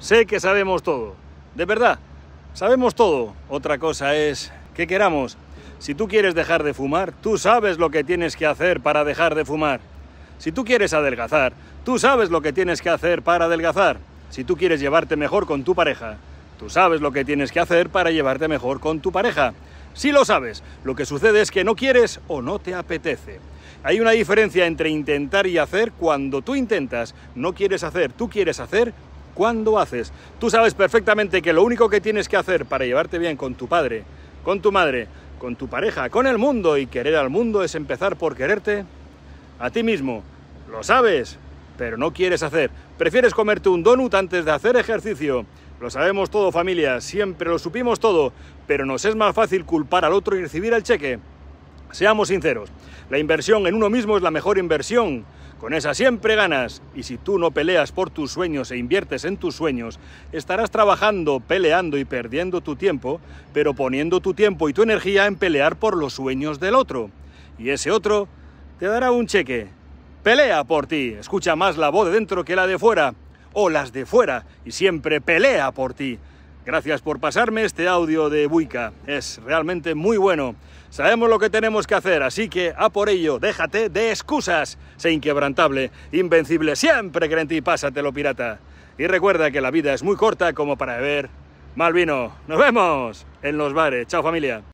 Sé que sabemos todo, de verdad, sabemos todo. Otra cosa es que queramos. Si tú quieres dejar de fumar, tú sabes lo que tienes que hacer para dejar de fumar. Si tú quieres adelgazar, tú sabes lo que tienes que hacer para adelgazar. Si tú quieres llevarte mejor con tu pareja, tú sabes lo que tienes que hacer para llevarte mejor con tu pareja. Si lo sabes, lo que sucede es que no quieres o no te apetece. Hay una diferencia entre intentar y hacer cuando tú intentas, no quieres hacer, tú quieres hacer cuando haces. Tú sabes perfectamente que lo único que tienes que hacer para llevarte bien con tu padre, con tu madre, con tu pareja, con el mundo y querer al mundo es empezar por quererte a ti mismo. Lo sabes, pero no quieres hacer. Prefieres comerte un donut antes de hacer ejercicio. Lo sabemos todo familia, siempre lo supimos todo, pero nos es más fácil culpar al otro y recibir el cheque Seamos sinceros, la inversión en uno mismo es la mejor inversión. Con esa siempre ganas. Y si tú no peleas por tus sueños e inviertes en tus sueños, estarás trabajando, peleando y perdiendo tu tiempo, pero poniendo tu tiempo y tu energía en pelear por los sueños del otro. Y ese otro te dará un cheque. Pelea por ti. Escucha más la voz de dentro que la de fuera. O las de fuera. Y siempre pelea por ti. Gracias por pasarme este audio de Buica. Es realmente muy bueno. Sabemos lo que tenemos que hacer, así que a por ello, déjate de excusas. Sé inquebrantable, invencible, siempre creen en ti, pásatelo pirata. Y recuerda que la vida es muy corta como para beber mal vino. Nos vemos en los bares. Chao familia.